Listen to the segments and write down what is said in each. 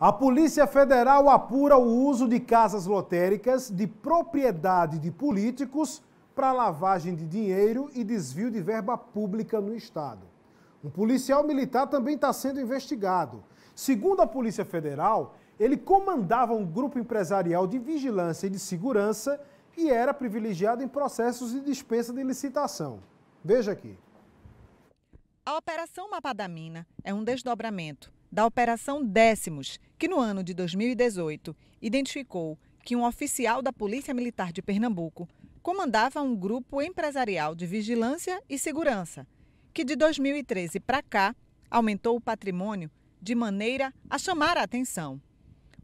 A Polícia Federal apura o uso de casas lotéricas de propriedade de políticos para lavagem de dinheiro e desvio de verba pública no Estado. Um policial militar também está sendo investigado. Segundo a Polícia Federal, ele comandava um grupo empresarial de vigilância e de segurança e era privilegiado em processos de dispensa de licitação. Veja aqui. A Operação Mapa da Mina é um desdobramento da Operação Décimos, que no ano de 2018 identificou que um oficial da Polícia Militar de Pernambuco comandava um grupo empresarial de vigilância e segurança, que de 2013 para cá aumentou o patrimônio de maneira a chamar a atenção.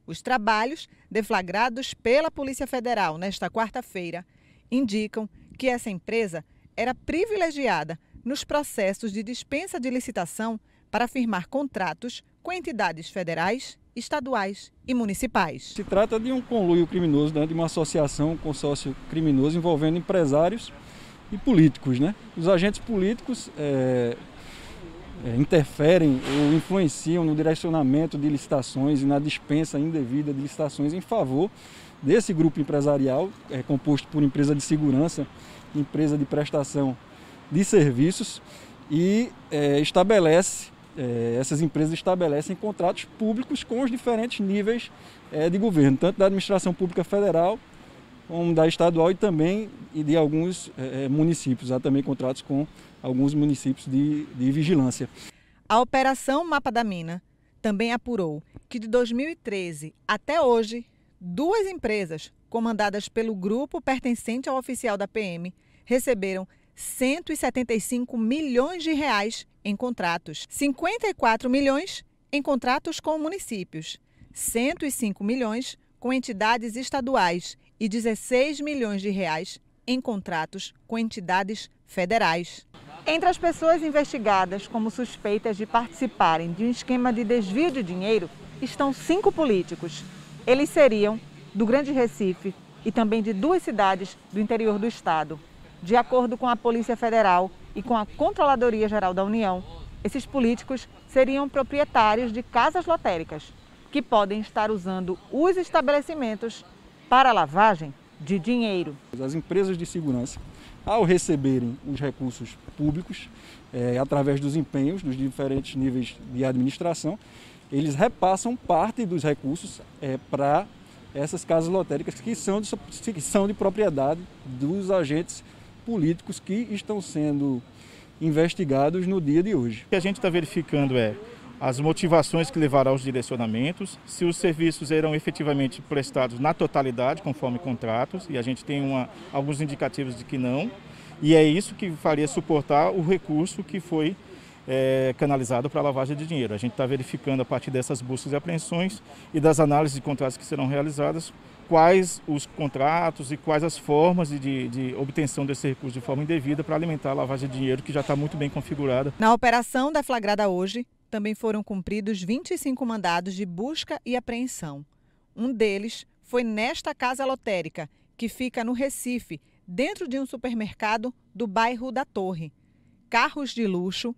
Os trabalhos deflagrados pela Polícia Federal nesta quarta-feira indicam que essa empresa era privilegiada nos processos de dispensa de licitação para firmar contratos com entidades federais, estaduais e municipais. Se trata de um conluio criminoso, né, de uma associação, um consórcio criminoso envolvendo empresários e políticos. Né? Os agentes políticos é, é, interferem ou influenciam no direcionamento de licitações e na dispensa indevida de licitações em favor desse grupo empresarial, é, composto por empresa de segurança, empresa de prestação de serviços e é, estabelece é, essas empresas estabelecem contratos públicos com os diferentes níveis é, de governo, tanto da administração pública federal como da estadual e também e de alguns é, municípios. Há também contratos com alguns municípios de, de vigilância. A Operação Mapa da Mina também apurou que de 2013 até hoje, duas empresas comandadas pelo grupo pertencente ao oficial da PM receberam 175 milhões de reais em contratos, 54 milhões em contratos com municípios, 105 milhões com entidades estaduais e 16 milhões de reais em contratos com entidades federais. Entre as pessoas investigadas como suspeitas de participarem de um esquema de desvio de dinheiro estão cinco políticos. Eles seriam do Grande Recife e também de duas cidades do interior do estado. De acordo com a Polícia Federal, e com a Controladoria Geral da União, esses políticos seriam proprietários de casas lotéricas, que podem estar usando os estabelecimentos para lavagem de dinheiro. As empresas de segurança, ao receberem os recursos públicos, é, através dos empenhos dos diferentes níveis de administração, eles repassam parte dos recursos é, para essas casas lotéricas que são de, que são de propriedade dos agentes políticos que estão sendo investigados no dia de hoje. O que a gente está verificando é as motivações que levaram aos direcionamentos, se os serviços serão efetivamente prestados na totalidade, conforme contratos, e a gente tem uma, alguns indicativos de que não, e é isso que faria suportar o recurso que foi é, canalizado para lavagem de dinheiro. A gente está verificando a partir dessas buscas e apreensões e das análises de contratos que serão realizadas quais os contratos e quais as formas de, de, obtenção desse recurso de forma indevida para alimentar a lavagem de dinheiro que já está muito bem configurada. Na operação da flagrada hoje, também foram cumpridos 25 mandados de busca e apreensão. Um deles foi nesta casa lotérica, que fica no Recife, dentro de um supermercado do bairro da Torre. Carros de luxo,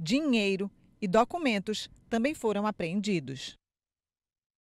dinheiro e documentos também foram apreendidos.